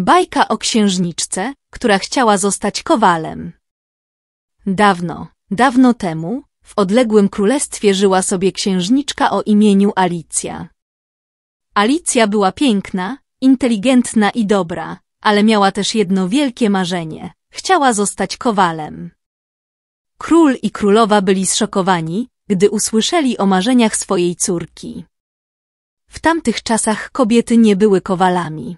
Bajka o księżniczce, która chciała zostać kowalem. Dawno, dawno temu, w odległym królestwie żyła sobie księżniczka o imieniu Alicja. Alicja była piękna, inteligentna i dobra, ale miała też jedno wielkie marzenie. Chciała zostać kowalem. Król i królowa byli zszokowani, gdy usłyszeli o marzeniach swojej córki. W tamtych czasach kobiety nie były kowalami.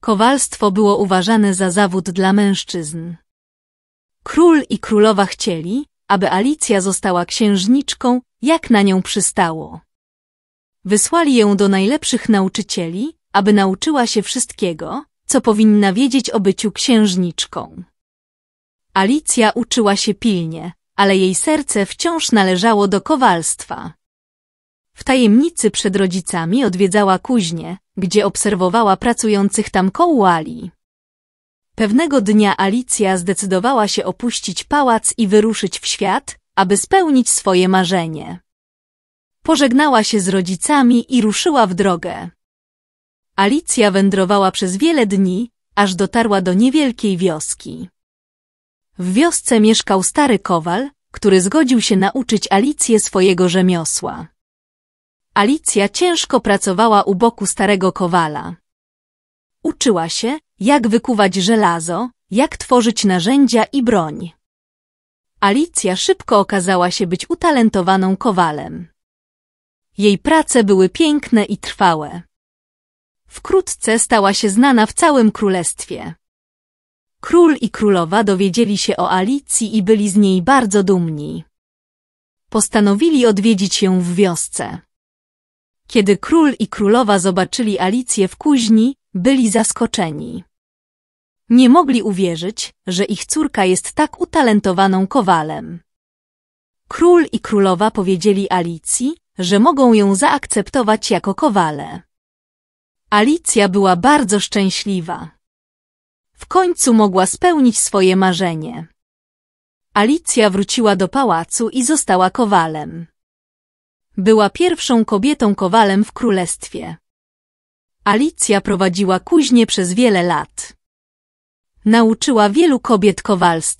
Kowalstwo było uważane za zawód dla mężczyzn. Król i królowa chcieli, aby Alicja została księżniczką, jak na nią przystało. Wysłali ją do najlepszych nauczycieli, aby nauczyła się wszystkiego, co powinna wiedzieć o byciu księżniczką. Alicja uczyła się pilnie, ale jej serce wciąż należało do kowalstwa. W tajemnicy przed rodzicami odwiedzała kuźnię, gdzie obserwowała pracujących tam kołali. Pewnego dnia Alicja zdecydowała się opuścić pałac i wyruszyć w świat, aby spełnić swoje marzenie. Pożegnała się z rodzicami i ruszyła w drogę. Alicja wędrowała przez wiele dni, aż dotarła do niewielkiej wioski. W wiosce mieszkał stary kowal, który zgodził się nauczyć Alicję swojego rzemiosła. Alicja ciężko pracowała u boku starego kowala. Uczyła się, jak wykuwać żelazo, jak tworzyć narzędzia i broń. Alicja szybko okazała się być utalentowaną kowalem. Jej prace były piękne i trwałe. Wkrótce stała się znana w całym królestwie. Król i królowa dowiedzieli się o Alicji i byli z niej bardzo dumni. Postanowili odwiedzić ją w wiosce. Kiedy król i królowa zobaczyli Alicję w kuźni, byli zaskoczeni. Nie mogli uwierzyć, że ich córka jest tak utalentowaną kowalem. Król i królowa powiedzieli Alicji, że mogą ją zaakceptować jako kowale. Alicja była bardzo szczęśliwa. W końcu mogła spełnić swoje marzenie. Alicja wróciła do pałacu i została kowalem. Była pierwszą kobietą kowalem w królestwie. Alicja prowadziła kuźnię przez wiele lat. Nauczyła wielu kobiet kowalstw.